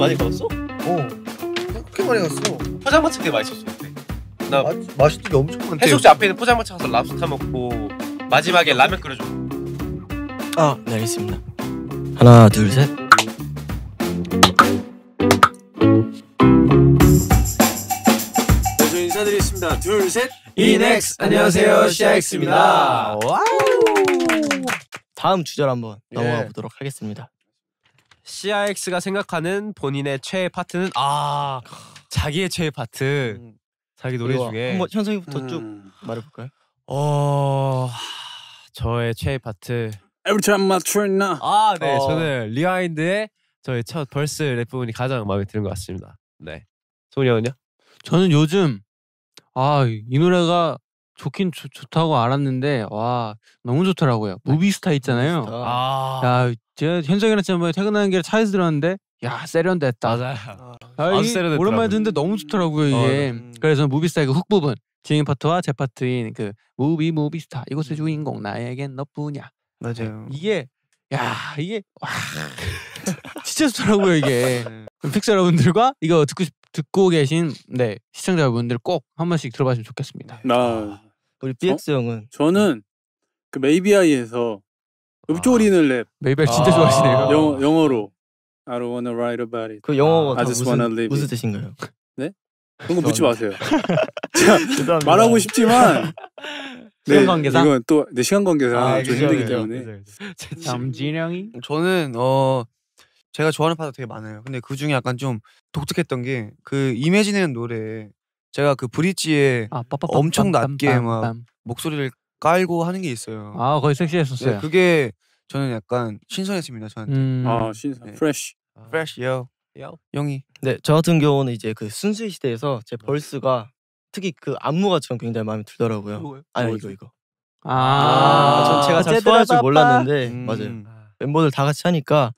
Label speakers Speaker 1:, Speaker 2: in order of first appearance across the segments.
Speaker 1: 많이 갔어?
Speaker 2: 어 그렇게 많이 갔어 포장마차 되게 맛있었어 나 마, 아,
Speaker 3: 맛있는 게 엄청
Speaker 2: 많대 해수욕 앞에 있는 포장마차 가서 랍스타 먹고 마지막에 라면 끓여줘
Speaker 3: 아 네, 알겠습니다 하나 둘셋
Speaker 4: 먼저 인사드리겠습니다 둘셋 이넥스 안녕하세요 시아엑스입니다 와우
Speaker 3: 다음 주제로 한번 넘어가 예. 보도록 하겠습니다
Speaker 2: CRX가 생각하는 본인의 최애 파트는 아 자기의 최애 파트 음. 자기 노래 우와. 중에 한번
Speaker 3: 현성이부터 음. 쭉 말해볼까요?
Speaker 2: 어 저의 최애 파트 Every time I turn n o 아네 어. 저는 리와인드의 저의 첫 벌스 랩 부분이 가장 마음에 드는 것 같습니다 네
Speaker 4: 소리 형은요? 저는 요즘 아이 노래가 좋긴 좋, 다고 알았는데 와 너무 좋더라고요. 네. 무비스타 있잖아요. 무비스타. 아. 야 제가 현장이랑 지난번에 퇴근하는 길에 차에서 들었는데 야 세련됐다. 맞아요. 아, 아 이세련됐더 오랜만에 듣는데 너무 좋더라고요 이게. 어, 네. 음. 그래서 무비스타의 그훅 부분 진행 파트와 제 파트인 그 무비 무비스타 이곳의 주인공 나에겐 너뿐이야. 맞아요. 아, 이게 야 이게 와 진짜 좋더라고요 이게. 음. 픽스 여러분들과 이거 듣고 싶, 듣고 계신 네 시청자분들 여러꼭한 번씩 들어봐주면 좋겠습니다.
Speaker 3: 나 아, 우리 BX
Speaker 5: 형은 저는 그 메이비아이에서 읊조린을 랩. 메이벨 아. 진짜 좋아하시네요. 영어, 영어로 I don't wanna write about it. 그 영어가 I just 무슨, w 무슨 뜻인가요? 네? 그런 거 묻지 마세요. 제가 말하고 싶지만
Speaker 4: 네, 시간 관계상 이건 또내 시간 관계상 아, 좀 힘들기 때문에. 잠진영이
Speaker 1: 저는 어 제가 좋아하는 파트 되게 많아요. 근데 그 중에 약간 좀 독특했던 게 그이매진의 노래 제가 그 브릿지에 아,
Speaker 4: 엄청 낮게 막
Speaker 1: 목소리를 깔고 하는 게 있어요. 아 거의 섹시했었어요. 네, 그게 저는 약간 신선했습니다.
Speaker 3: 저한테. 음. 아 네. 신선. 네. 프레쉬. 프레쉬 요. 요. 영희. 네, 저 같은 경우는 이제 그 순수의 시대에서 제 벌스가 특히 그 안무가 전 굉장히 마음에 들더라고요. 뭐요? 아 이거 이거. 아, 아, 제가 잘 소화할 줄 몰랐는데 음. 맞아요. 아. 멤버들 다 같이 하니까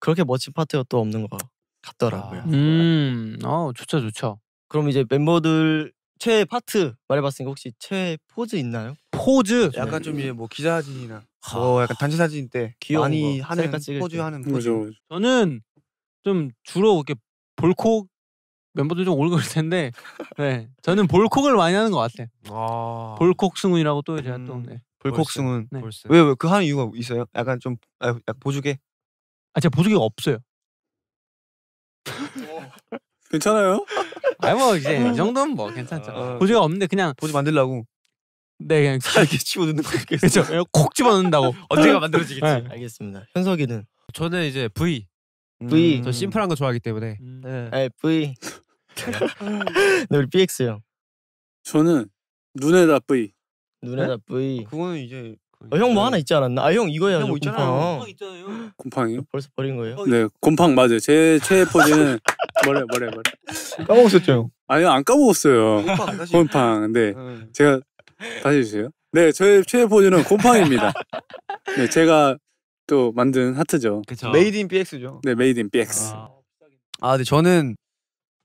Speaker 3: 그렇게 멋진 파트가 또 없는 것 아. 같더라고요. 음, 어 좋죠 좋죠. 그럼 이제 멤버들 최애 파트 말해봤으니까 혹시 최애 포즈 있나요? 포즈 약간 좀 이제 뭐 기자진이나 하... 뭐 약간 단체 사진 때 많이 거. 하는
Speaker 4: 포즈 하는 포즈. 그렇죠. 저는 좀 주로 이렇게 볼콕 멤버들 좀 오르고 거릴 텐데 네 저는 볼콕을 많이 하는 것 같아요. 아... 볼콕 승훈이라고 또 제가 음... 또 네. 볼콕 승훈 네.
Speaker 1: 왜왜 그 하는 이유가 있어요? 약간 좀 아, 약간 보조개
Speaker 4: 아 제가 보조개가 없어요. 괜찮아요? 아니 뭐 이제 이 정도면 뭐 괜찮죠. 어, 어. 보조가 없는데 그냥 보조 만들라고. 네 그냥 살게 치고 넣는 거겠죠. 그렇죠. 콕 집어 넣는다고. 언제가 만들어지겠지. 네. 알겠습니다. 현석이는
Speaker 2: 저는 이제 V. V. 음. 음. 저 심플한 거 좋아하기 때문에. 음. 네. 아, V.
Speaker 3: 네, 우리 BX 형. 저는 눈에다 V. 눈에다 네? V. 그거는 이제 아, 어, 형뭐 하나 있지 않았나? 아 형 이거야. 형 뭐 있잖아요. 곰팡. 곰팡이요? 어, 벌써 버린 거예요?
Speaker 5: 네, 곰팡 맞아요. 제 최애 포즈는
Speaker 3: 뭐래 뭐래 뭐래. 까먹었었죠
Speaker 5: 아니요 안 까먹었어요. 곰팡 다시. 곰팡. 네, 제가 다시 주세요. 네, 저의 최애 포즈는 곰팡입니다. 네, 제가 또 만든 하트죠. 그쵸. 메이드 인 BX죠. 네, 메이드 인 BX. 아,
Speaker 1: 아 네, 저는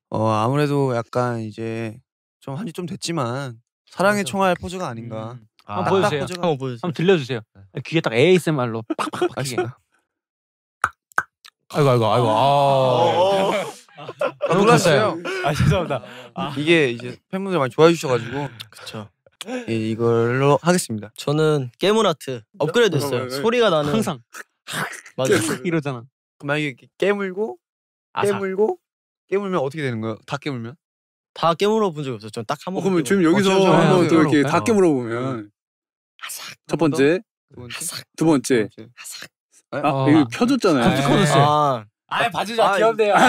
Speaker 1: 어 아무래도 약간 이제 좀 한지 좀 됐지만 사랑의 맞아. 총알 포즈가 아닌가. 음.
Speaker 4: 아, 한번 보여주세요. 한번 보여주세요. 한번 들려주세요. 네. 네, 귀에 딱 ASMR로 팍팍 박히게. 아이고 아이고 아이고 아. 아, 놀랐어요. 아, 아
Speaker 3: 죄송합니다. 아. 이게 이제 팬분들 많이 좋아해 주셔가지고 그쵸. 예, 이걸로 하겠습니다. 저는 깨문 아트 업그레이드 네. 했어요. 소리가 나는 항상 맞아
Speaker 4: 이러잖아.
Speaker 1: 만약에 깨물고 깨물고 깨물면 어떻게 되는 거예요? 다 깨물면?
Speaker 3: 다 깨물어 본 적이 없어요. 전딱한 어, 번. 어, 그러면 지금 여기서 한번 아, 또 이렇게 다 깨물어
Speaker 4: 보면
Speaker 5: 첫 번째. 두 번째. 아, 아, 아, 이거 펴줬잖아요. 아. 갑자기 커어요 아,
Speaker 1: 아
Speaker 2: 바지 좀 귀엽네요. 아,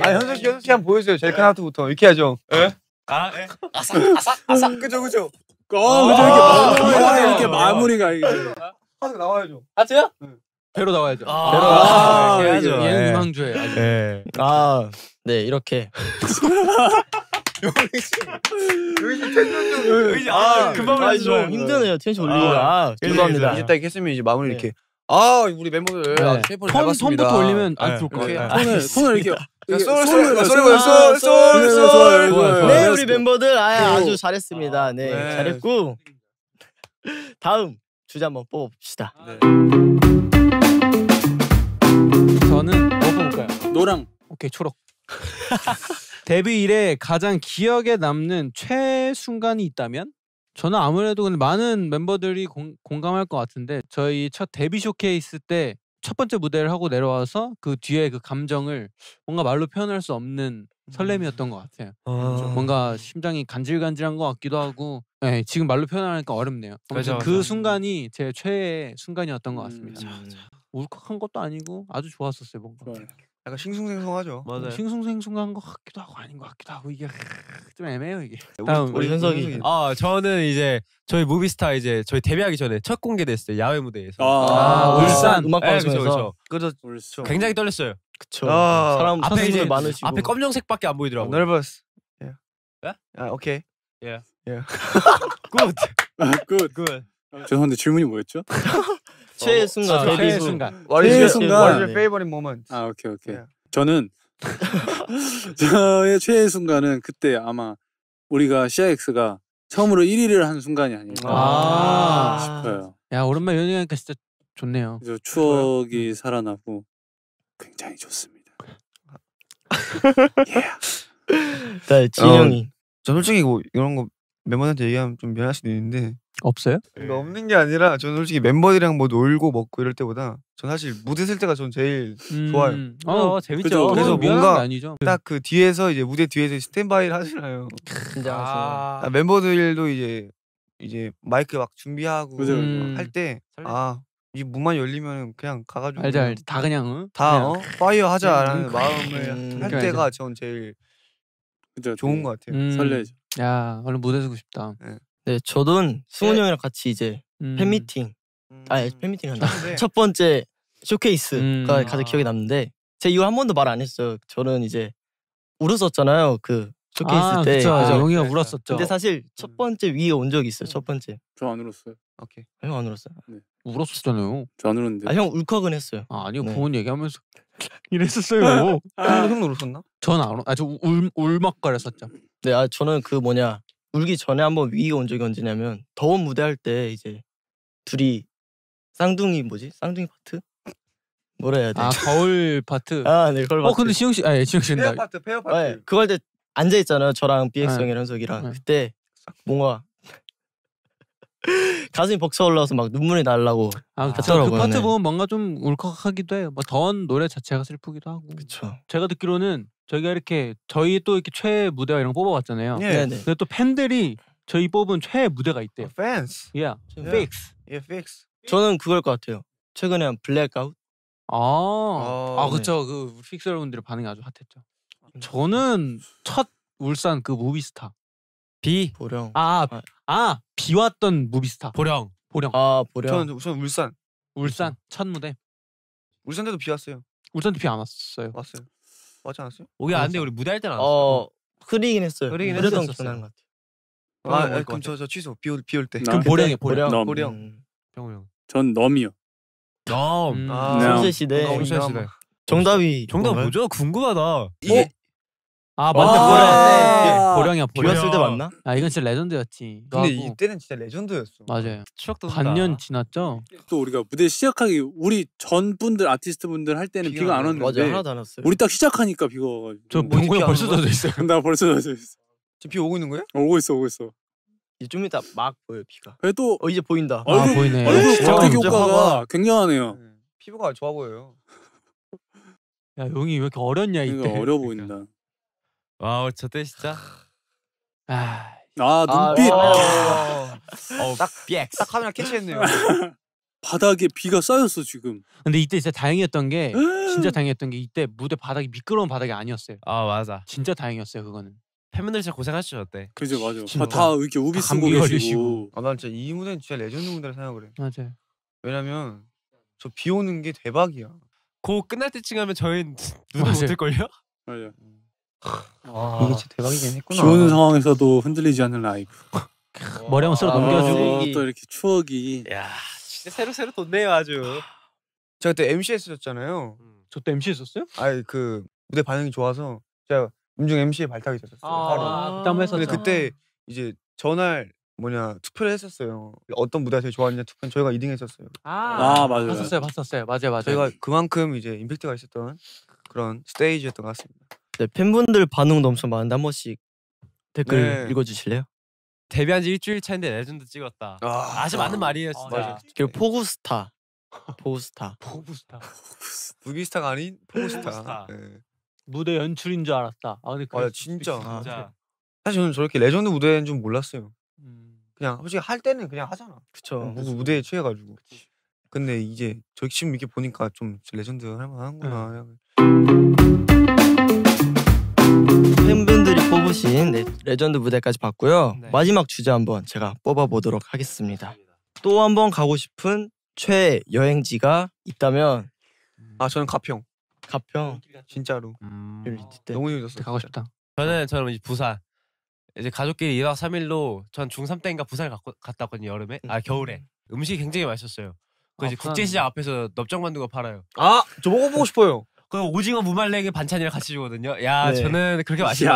Speaker 2: 현석
Speaker 1: 씨, 현석 씨 한번 보여주세요. 제일 큰 하트부터. 이렇게 하죠. 예? 아, 예? 아삭, 아삭, 아삭. 그죠, 그죠. 어, 그죠. 이렇게, 이렇게 마무리가. 하트 나와야죠. 하트요? 네.
Speaker 4: 배로 나와야죠.
Speaker 3: 아, 배로 나와야죠. 얘는 유주예요 네. 아, 네, 이렇게. 여기 네. 아, 아, 금방 아, 올 힘드네요. 텐션 올리기 아, 아 죄송합니다. 이제
Speaker 1: 딱 했으면 이제 마무리 네. 이렇게. 아 우리 멤버들 네. 아, 셰프를
Speaker 3: 톤, 습부터
Speaker 2: 올리면 안 네. 좋을 것 같아요. 톤을 톤을 이렇게 네 우리 멤버들 아, 아주
Speaker 3: 잘했습니다. 아, 네, 네. 잘했고 다음 주제 한번 뽑읍시다. 네. 저는 뭐 뽑을까요? 노랑 오케이 초록 데뷔
Speaker 4: 이래 가장 기억에 남는 최순간이 있다면? 저는 아무래도 많은 멤버들이 공, 공감할 것 같은데 저희 첫 데뷔 쇼케이스 때 첫 번째 무대를 하고 내려와서 그 뒤에 그 감정을 뭔가 말로 표현할 수 없는 설렘이었던 것 같아요. 음. 음, 아... 뭔가 심장이 간질간질한 것 같기도 하고 네, 지금 말로 표현하니까 어렵네요. 맞아, 맞아. 그 순간이 제 최애 순간이었던 것 같습니다. 음. 맞 울컥한 것도 아니고 아주 좋았었어요 뭔가. 좋아요. 네. 약간 싱숭생숭하죠. 맞아요. 뭐 싱숭생숭한 것 같기도 하고 아닌 것 같기도 하고 이게 좀 애매해요 이게. 네, 다음 우리 현석이.
Speaker 2: 아 저는 이제 저희 무비스타 이제 저희 데뷔하기 전에 첫 공개됐을 때 야외 무대에서 아, 아 울산 음악 네, 방송에서 그죠 그죠. 굉장히 떨렸어요. 그쵸. 아, 네. 사람 앞에 이제 많으시고 앞에 검정색밖에 안 보이더라고. 어, nervous. y e 아 오케이. 예. 예. a y y
Speaker 1: good. good. good.
Speaker 5: 죄송한데 질문이 뭐였죠? 최애
Speaker 1: 순간.
Speaker 3: 아, 최애 순간.
Speaker 1: What
Speaker 5: is 최애 y 순간. what
Speaker 1: is y o u 아 오케이 오케이. Yeah.
Speaker 5: 저는 저의 최애 순간은 그때 아마 우리가 CIX가 처음으로 1위를 한 순간이 아닐까 아 싶어요.
Speaker 4: 야 오랜만에 연애하니까 진짜 좋네요.
Speaker 5: 추억이 좋 살아나고 굉장히 좋습니다.
Speaker 1: yeah. 진영이. 어, 저 솔직히 뭐 이런 거 멤버한테 얘기하면 좀 미안할 수도 있는데 없어요? 그 없는 게 아니라 저는 솔직히 멤버들이랑 뭐 놀고 먹고 이럴 때보다 전 사실 무대 쓸 때가 전 제일 음. 좋아요. 어, 어 재밌죠. 그죠? 그래서 뭔가 딱 그 뒤에서 이제 무대 뒤에서 스탠바이를 하시나요? 진짜 아. 아. 멤버들도 이제 이제 마이크 막 준비하고 음. 할때아 이 문만 열리면 그냥 가가지고 알지 알지 다 그냥 어? 다 그냥. 어? 파이어 하자라는 음. 마음을 음. 할 때가 전 제일
Speaker 3: 그쵸, 좋은 네. 것 같아요. 음. 설레죠. 야 얼른 무대 서고 싶다. 네. 네, 저는 승훈이 네. 형이랑 같이 이제 음. 팬미팅, 아 팬미팅 한다. 첫 번째 쇼케이스가 음. 가장 아. 기억에 남는데 제가 이거 한 번도 말 안 했어요. 저는 이제 울었었잖아요. 그 쇼케이스 아, 때. 그쵸. 그쵸? 용이가 네. 울었었죠. 근데 사실 첫 음. 번째 위에 온 적이 있어요. 첫 음. 번째. 저 안 울었어요. 오케이. 아, 형안 울었어요. 네.
Speaker 4: 울었었잖아요. 저 안 울었는데.
Speaker 3: 아, 형 울컥은 했어요. 아, 아니요. 네. 그건 얘기하면서 이랬었어요.
Speaker 1: 아, 형 울었었나?
Speaker 3: 전안 울. 었 아, 아저 울먹거렸었죠. 네, 아 저는 그 뭐냐 울기 전에 한번 위기가 온 적이 언제냐면 더운 무대 할 때 이제 둘이 쌍둥이 뭐지? 쌍둥이 파트? 뭐라 해야 돼? 아 거울 파트. 아 네, 거울 어, 파트. 어 근데 시영 씨, 아니 시영 예, 씨 페어 파트, 페어 아, 예, 파트. 네, 그걸 때 앉아 있잖아 저랑 BX 아, 형이랑 현석이랑 네. 아. 그때 뭔가 가슴이 벅차 올라와서 막 눈물이 날라고. 아그렇더그 파트 네.
Speaker 4: 보면 뭔가 좀 울컥하기도 해요. 뭐 더운 노래 자체가 슬프기도 하고. 그렇죠. 제가 듣기로는 저희가 이렇게 저희 또 이렇게 최애 무대와 이런 거 뽑아봤잖아요. 예. 네네. 근데 또 팬들이 저희 뽑은 최애 무대가 있대요. 아, fans. Yeah. 저는 그걸 것 같아요. 최근에 한 블랙아웃. 아, 어, 아 네. 그쵸. 그 픽스 여러분들의 반응이 아주 핫했죠. 저는 첫 울산 그 무비스타. 비. 보령. 아, 아, 아, 아 비왔던 무비스타. 보령. 보령. 아, 보령. 저는 우선 울산. 울산 첫 무대. 울산에도 비 왔어요. 울산도 비 안 왔어요.
Speaker 1: 왔어요. 맞지 않았어요?
Speaker 4: 오기 안돼 우리 무대 할 때는 안어
Speaker 3: 흐리긴 했어요. 흐리긴 했었어요. 기억것 같아요. 아, 아 그럼
Speaker 1: 저저 취소 비올비올 때. 그럼 보령이
Speaker 3: 보령 보령.
Speaker 1: 병호 형.
Speaker 5: 전 넘이요. 넘. 음. 아,
Speaker 1: 아, 시대. 시대.
Speaker 2: 정답이 정답 뭐죠? 궁금하다. 이게 아맞다 보령.
Speaker 5: 네. 예, 보령이야 보령. 이었을때 맞나? 아 이건
Speaker 4: 진짜 레전드였지. 근데 하고 이때는
Speaker 5: 진짜 레전드였어. 맞아요.
Speaker 4: 추억 도다 반년 지났죠.
Speaker 5: 또 우리가 무대 시작하기 우리 전 분들 아티스트 분들 할 때는
Speaker 3: 비가, 비가 안 왔는데 맞아 하나도 안 왔어요. 우리
Speaker 4: 딱 시작하니까 비가 와가지고. 저
Speaker 5: 병구 뭐 형 벌써 젖어 있어요. 나 벌써 젖어 있어. 지금 비 오고 있는 거예요? 어, 오고 있어 오고 있어.
Speaker 3: 이제 좀 이따 막
Speaker 5: 보여 비가. 그래도
Speaker 4: 네, 어 이제 보인다. 얼굴, 아 보이네. 얼굴 광택 효과가 굉장하네요.
Speaker 1: 네. 피부가 좋아 보여요.
Speaker 4: 야 용이 왜 이렇게 어렸냐 그러니까 이때. 어려 보인다. 와, 저때 진짜. 아, 아 눈빛. 아, 어,
Speaker 2: 딱 빽. 딱 카메라 캐치했네요.
Speaker 4: 바닥에 비가 쌓였어 지금. 근데 이때 진짜 다행이었던 게 진짜 다행이었던 게 이때 무대 바닥이 미끄러운 바닥이 아니었어요. 아 맞아. 진짜 다행이었어요 그거는. 팬분들 진짜 고생하셨죠 어때? 그죠 맞아. 아, 다 이렇게 우비 쓰고 계시고.
Speaker 1: 아난 진짜 이 무대는 진짜 레전드 무대라 생각을 해. 맞아요. 왜냐면 저 비 오는 게 대박이야.
Speaker 2: 고 끝날 때쯤 하면 저희 눈 못뜰걸요? 맞아.
Speaker 5: 와. 아. 이게 진짜 대박이긴 했구나. 비오 상황에서도 흔들리지 않는 라이브. 머리
Speaker 4: 한번 쓸어 넘겨주고
Speaker 5: 아, 또
Speaker 2: 이렇게 추억이. 야 진짜 새로 새로 돋네요 아주. 제가 그때 MC 했었잖아요.
Speaker 1: 음. 저때 MC 했었어요? 아니 그 무대 반응이 좋아서 제가 음중 MC에 발탁이 됐었어요.
Speaker 2: 아, 바로. 아, 그때 근데 그때
Speaker 1: 이제 전날 뭐냐 투표를 했었어요. 어떤 무대가 제일 좋았냐 투표 저희가 2등 했었어요. 아, 아 맞아요.
Speaker 4: 봤었어요, 봤었어요. 맞아요, 맞아요. 저희가 그만큼
Speaker 2: 이제 임팩트가 있었던
Speaker 3: 그런 스테이지였던 것 같습니다. 네, 팬분들 반응도 엄청 많은데 한 번씩
Speaker 2: 댓글 네. 읽어주실래요? 데뷔한 지 일주일 차인데 레전드 찍었다. 아,
Speaker 3: 주 많은 아, 말이에요, 아, 진짜. 맞아. 아, 그리고 포구스타. 포구스타. 포구스타.
Speaker 1: 무비스타가 아닌 포구스타. 포구스타. 네. 무대 연출인 줄 알았다. 아 근데 아, 진짜. 진짜. 사실 저는 저렇게 레전드 무대는 좀 몰랐어요. 음. 그냥 솔직히 할 때는 그냥 하잖아. 그쵸. 어, 무대 무대에 취해가지고. 그치. 근데 이제 저 지금 이렇게 보니까 좀 레전드 할만한구나. 음.
Speaker 3: 뽑으신 네, 레전드 무대까지 봤고요. 네. 마지막 주제 한번 제가 뽑아보도록 하겠습니다. 또 한번 가고 싶은 최 여행지가 있다면 음. 아 저는 가평. 가평 진짜로 음... 때 음. 네. 너무 힘들었어. 가고 싶다.
Speaker 2: 저는 저는 이제 부산. 이제 가족끼리 2박 3일로 전 중3 때인가 부산을 갔 갔다 왔거든요 여름에 아 음. 겨울에 음식이 굉장히 맛있었어요 아, 그 아, 이제 국제시장 앞에서 넓장만두가 팔아요 아저 먹어보고 싶어요 그 오징어 무말랭이 반찬이랑 같이 주거든요. 야 네. 저는 그렇게 맛있는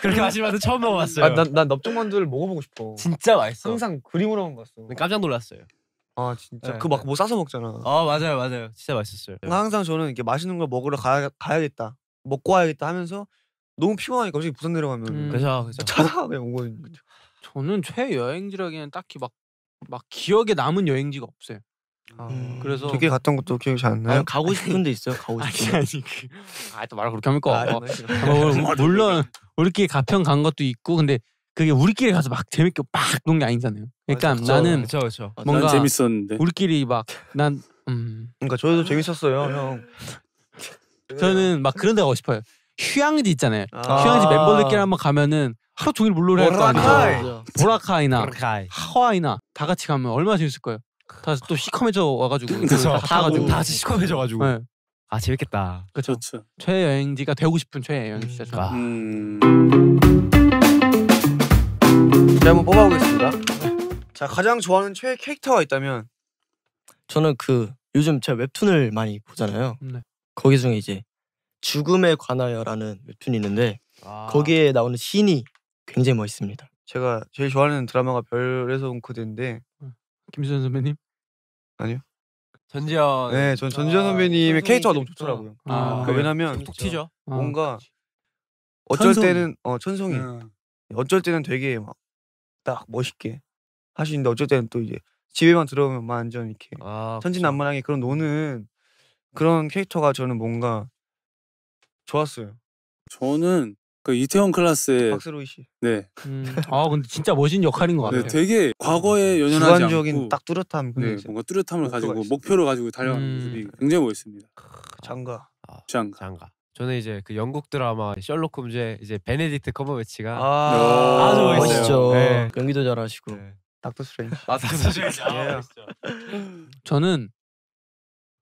Speaker 2: 그렇게 맛있는 처음 먹어봤어요. 아, 난, 난 넙죽만두를 먹어보고 싶어.
Speaker 1: 진짜 맛있어.
Speaker 2: 항상 그림으로만 봤어. 깜짝 놀랐어요.
Speaker 1: 아 진짜 네, 그막 뭐 싸서 먹잖아.
Speaker 2: 아 맞아요 맞아요 진짜 맛있었어요. 항상 저는
Speaker 1: 이렇게 맛있는 걸 먹으러 가야, 가야겠다 먹고 와야겠다 하면서 너무 피곤하니까 갑자기 부산 내려가면
Speaker 4: 음. 그죠 그죠 자다 그냥 온 거예요. 저는 최여행지라기엔 딱히 막 막 기억에 남은 여행지가 없어요. 아, 음. 그래서 되게 갔던
Speaker 1: 것도 기억이 잘안 나요. 아니, 가고
Speaker 4: 싶은 데 있어요. 가고 싶은. 데 아니 아니. 그... 아또 말을 그렇게 합니까? 아, 어, 어, 물론 우리끼리 가평 간 것도 있고 근데 그게 우리끼리 가서 막 재밌게 막논게 아니잖아요. 그러니까 그쵸, 나는 그쵸,
Speaker 2: 그쵸. 어, 뭔가 재밌었는데
Speaker 4: 우리끼리 막 난 음. 그러니까 저도 재밌었어요, 형. 저는 막 그런 데 가고 싶어요. 휴양지 있잖아요. 아~ 휴양지 멤버들끼리 한번 가면은 하루 종일 물놀이 할거 아니에요. 보라카이나 하와이나 다 같이 가면 얼마나 재밌을 거예요. 다시 또 시커매져 와가지고 그래다 가지고 다같 시커매져가지고 네. 아 재밌겠다. 그쵸그렇 최애 여행지가 되고 싶은 최애 여행지죠. 음. 음.
Speaker 3: 제 한번 뽑아보겠습니다. 네. 자 가장 좋아하는 최애 캐릭터가 있다면 저는 그 요즘 제가 웹툰을 많이 보잖아요. 네. 거기 중에 이제 죽음에 관하여라는 웹툰이 있는데 아. 거기에 나오는 신이 굉장히 멋있습니다.
Speaker 1: 제가 제일 좋아하는 드라마가 별에서 온코드인데
Speaker 3: 김수현 선배님? 아니요.
Speaker 2: 전지현.
Speaker 1: 네, 전 아,
Speaker 3: 전지현 선배님의 캐릭터가
Speaker 2: 너무 좋더라고요. 아, 그 왜냐면 톡 튀죠. 아, 뭔가
Speaker 1: 어쩔 천송이. 때는 어 천송이 음. 어쩔 때는 되게 막 딱 멋있게 하시는데 어쩔 때는 또 이제 집에만 들어오면 완전 이렇게 아, 천진난만하게 그런 노는 그런 캐릭터가 저는 뭔가 좋았어요.
Speaker 5: 저는 그 이태원 클라스의 박스로이 씨. 네.
Speaker 4: 음, 아 근데 진짜 멋진 역할인 것 네, 같아요. 네, 되게 과거에 음. 연연하지 주관적인 않고 딱 뚜렷함. 네, 굉장히
Speaker 5: 뭔가 뚜렷함을 가지고 있어요. 목표를 가지고 달려가는 음. 모습이 굉장히 멋있습니다.
Speaker 2: 장가. 짱. 아, 장가. 저는 이제 그 영국 드라마 셜록 홈즈의 이제 베네딕트
Speaker 3: 커버배치가 아, 아주 멋있죠 네. 연기도 잘하시고 네. 닥터 스트레인지. 아, 닥터 스트레인지. 아, 예.
Speaker 4: 저는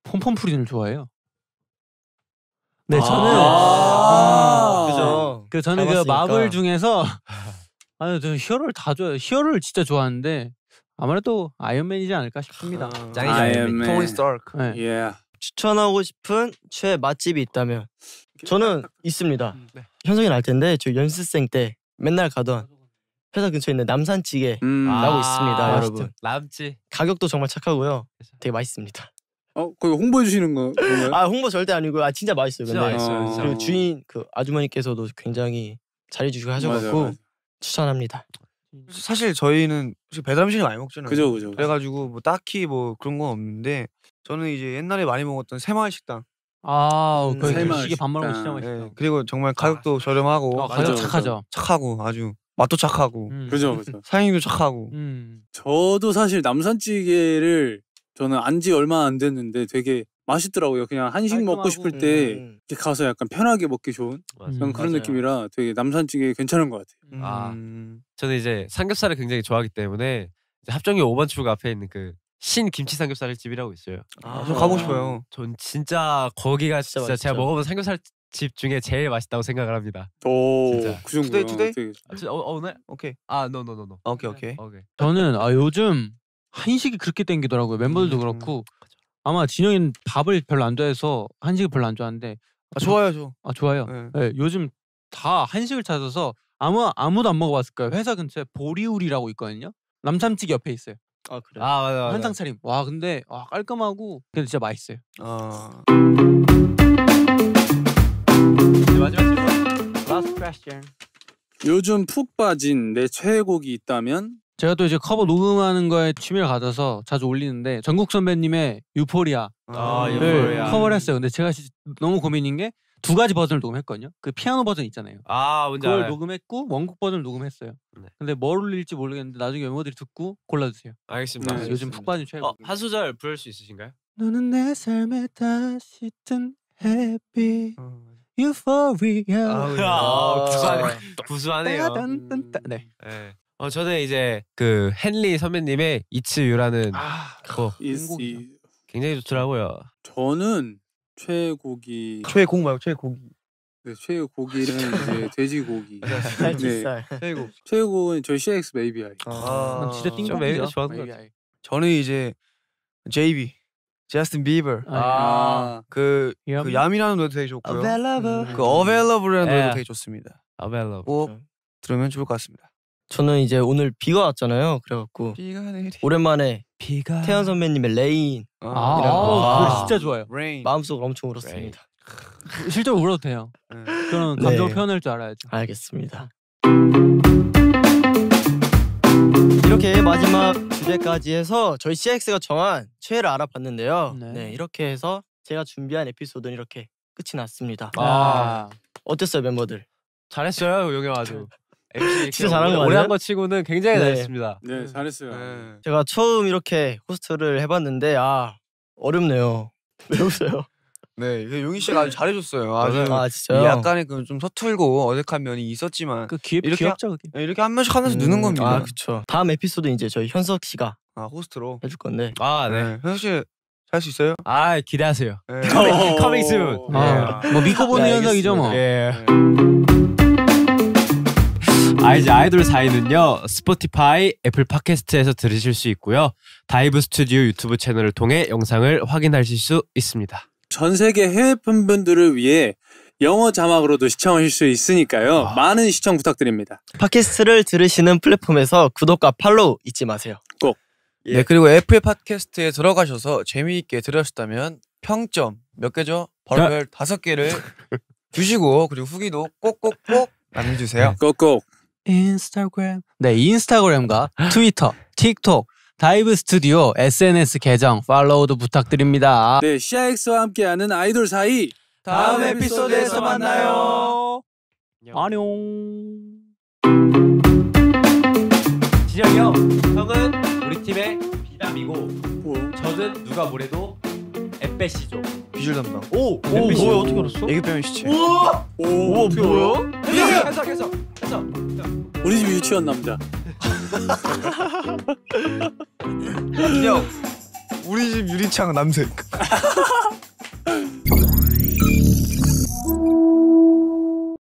Speaker 4: 폼폼프린을 좋아해요.
Speaker 2: 네, 저는 아~ 음. 그죠그 아. 저는 그 마블
Speaker 4: 중에서 아니 저 히어로를 다 좋아해요. 히어로를 진짜 좋아하는데 아무래도
Speaker 3: 아이언맨이지 않을까 싶습니다. 아. 짱이죠. 아이언맨. 토니 스타크. 네. Yeah. 추천하고 싶은 최 맛집이 있다면 저는 있습니다. 음, 네. 현석이는 알 텐데 저 연습생 때 맨날 가던 회사 근처에 있는 남산찌개라고 음. 있습니다, 아, 여러분. 남찌. 가격도 정말 착하고요. 되게 맛있습니다. 어, 거 홍보해 주시는 거건아 홍보 절대 아니고요. 아 진짜 맛있어요. 진짜 맛있어요, 어. 진짜. 그리고 주인 그 아주머니께서도 굉장히 잘해 주시고 하셔갖고 추천합니다. 사실 저희는 사실 배달 음식을 많이 먹잖아요. 그죠, 그죠.
Speaker 1: 그래가지고 뭐 딱히 뭐 그런 건 없는데 저는 이제 옛날에 많이 먹었던 새마을 식당 아, 그세 마리 시계 먹는 거 진짜 네, 맛있 그리고 정말 가격도 아, 저렴하고 아, 가격 착하죠. 착하고 아주 맛도 착하고 음.
Speaker 5: 그죠,
Speaker 4: 그죠.
Speaker 1: 사장님도 착하고 음.
Speaker 5: 저도 사실 남산찌개를 저는 안 지 얼마 안 됐는데 되게 맛있더라고요. 그냥 한식 깔끔하고, 먹고 싶을 때 음. 이렇게 가서 약간 편하게 먹기 좋은 그런 맞아요. 느낌이라 되게 남산찌개 괜찮은
Speaker 2: 것 같아요. 음. 아, 음. 저는 이제 삼겹살을 굉장히 좋아하기 때문에 합정역 5번 출구 앞에 있는 그 신 김치 삼겹살 집이라고 있어요. 아, 저 가보고 싶어요. 전 진짜 거기가 진짜, 진짜 제가 먹어본 삼겹살 집 중에 제일 맛있다고 생각을 합니다. 오, 그 정도야. 투데이 투데이. 아, 진짜, 어, 어, 오늘 오케이. 아, 노노노노. 아, 오케이 오케이. 오케이. 네.
Speaker 4: 저는 아 요즘 한식이 그렇게 땡기더라고요. 멤버들도 음, 그렇고 맞아. 아마 진영이는 밥을 별로 안 좋아해서 한식을 별로 안 좋아하는데 아, 좋아요, 저. 아 좋아요. 네. 네, 요즘 다 한식을 찾아서 아마 아무도 안 먹어봤을 거예요. 회사 근처에 보리우리라고 있거든요. 남참집 옆에 있어요. 아 그래. 아 맞아. 맞아. 한상 차림. 와 근데 와 깔끔하고 근데 진짜 맛있어요. 아. 네, 마지막 질문. Last question. 요즘 푹 빠진 내 최애곡이 있다면 제가 또 이제 커버 녹음하는 거에 취미를 가져서 자주 올리는데 전국 선배님의 유포리아를 아, 아 커버를 했어요. 근데 제가 너무 고민인 게 두 가지 버전을 녹음했거든요. 그 피아노 버전 있잖아요. 아, 뭔지 그걸 알아요. 녹음했고 원곡 버전을 녹음했어요. 네. 근데 뭘 올릴지 모르겠는데 나중에 멤버들이 듣고 골라주세요. 알겠습니다. 네, 요즘 푹 빠진 최고. 어, 수 소절 부를 수 있으신가요? 너는 내 삶에 다시 든 해피 유포리아. 아, 구수하네요. 아, 아,
Speaker 2: 구수하네요.
Speaker 4: 음. 네.
Speaker 2: 네. 어 저는 이제 그 헨리 선배님의 이츠유라는 거 아, 뭐
Speaker 5: 음,
Speaker 2: 굉장히 좋더라고요. 저는
Speaker 5: 최고기 최애곡 말고 최고기 네, 최고기는 아, 이제 돼지고기 네. 최애최애곡 저희 CX 메이비아이 아, 아 진짜 띵곡이죠 좋아하는 것
Speaker 1: 저는 이제 JB 제스틴 비버 아, 그, 아. 그,
Speaker 3: 그 야미라는 노래도 되게 좋고요. Available. 음, 그 a v a i l a b l e 라는 노래도 예. 되게 좋습니다. Available. 꼭 들으면 좋을 것 같습니다. 저는 이제 오늘 비가 왔잖아요. 그래갖고 비가 오랜만에 비가... 태연 선배님의 레인 아, 아, 아, 아 진짜 좋아요. 마음속으로 엄청 울었습니다. 실제로 울어도 돼요. 네. 그런 네. 감정 네. 표현할 줄 알아야죠. 알겠습니다. 이렇게 마지막 주제까지 해서 저희 CX가 정한 최애를 알아봤는데요. 네. 네. 이렇게 해서 제가 준비한 에피소드는 이렇게 끝이 났습니다. 아. 어땠어요 멤버들? 잘했어요 여기 와서
Speaker 5: 진짜 잘한 거 오래 한거 치고는 굉장히 네. 잘했습니다. 네 음. 잘했어요. 네. 제가 처음
Speaker 3: 이렇게 호스트를 해봤는데 아 어렵네요. 왜 웃어요?
Speaker 5: 네,
Speaker 1: 용희 씨가 아주 잘해줬어요. 아주 아 진짜요? 약간의
Speaker 3: 그좀 서툴고 어색한 면이 있었지만 그 기획
Speaker 1: 이렇게 기획자 그게. 네, 이렇게 한 번씩 하면서 느는 음, 겁니다. 아
Speaker 3: 그렇죠. 다음 에피소드 이제 저희 현석 씨가 아 호스트로 해줄 건데.
Speaker 2: 아 네. 네. 현석 씨할수 있어요? 아 기대하세요. 네. 커밍 순. 네. 아. 뭐 믿고 보는 네, 현석이죠 뭐. 예. 네. 음. 아이즈 아이돌 사이는요 스포티파이, 애플 팟캐스트에서 들으실 수 있고요 다이브 스튜디오 유튜브 채널을 통해 영상을 확인하실 수 있습니다. 전 세계 해외
Speaker 5: 팬분들을 위해 영어 자막으로도 시청하실 수 있으니까요 와. 아. 많은 시청 부탁드립니다.
Speaker 3: 팟캐스트를 들으시는 플랫폼에서 구독과 팔로우 잊지 마세요.
Speaker 5: 꼭. 예. 네
Speaker 3: 그리고
Speaker 1: 애플 팟캐스트에 들어가셔서 재미있게 들으셨다면 평점 몇 개죠? 벌별 다섯 개를 주시고 그리고 후기도 꼭꼭꼭 남겨주세요. 네, 꼭꼭.
Speaker 4: 인스타그램 네 인스타그램과 트위터 틱톡 다이브 스튜디오 SNS 계정 팔로우도 부탁드립니다 네
Speaker 5: c x 와 함께하는 아이돌 사이
Speaker 2: 다음 에피소드에서 만나요 안녕 진영이 형 형은 우리 팀의 비담이고 저는 누가 뭐래도 엠베시죠. 비주얼 담당. 오, 오
Speaker 5: 뭐야 어떻게 알았어? 애교뼈면 시체.
Speaker 2: 우와, 오,
Speaker 5: 오 뭐야?
Speaker 2: 예! 괜찮아, 괜찮아, 괜찮
Speaker 5: 우리 집 유치원 남자. 형, 우리 집 유리창 남색.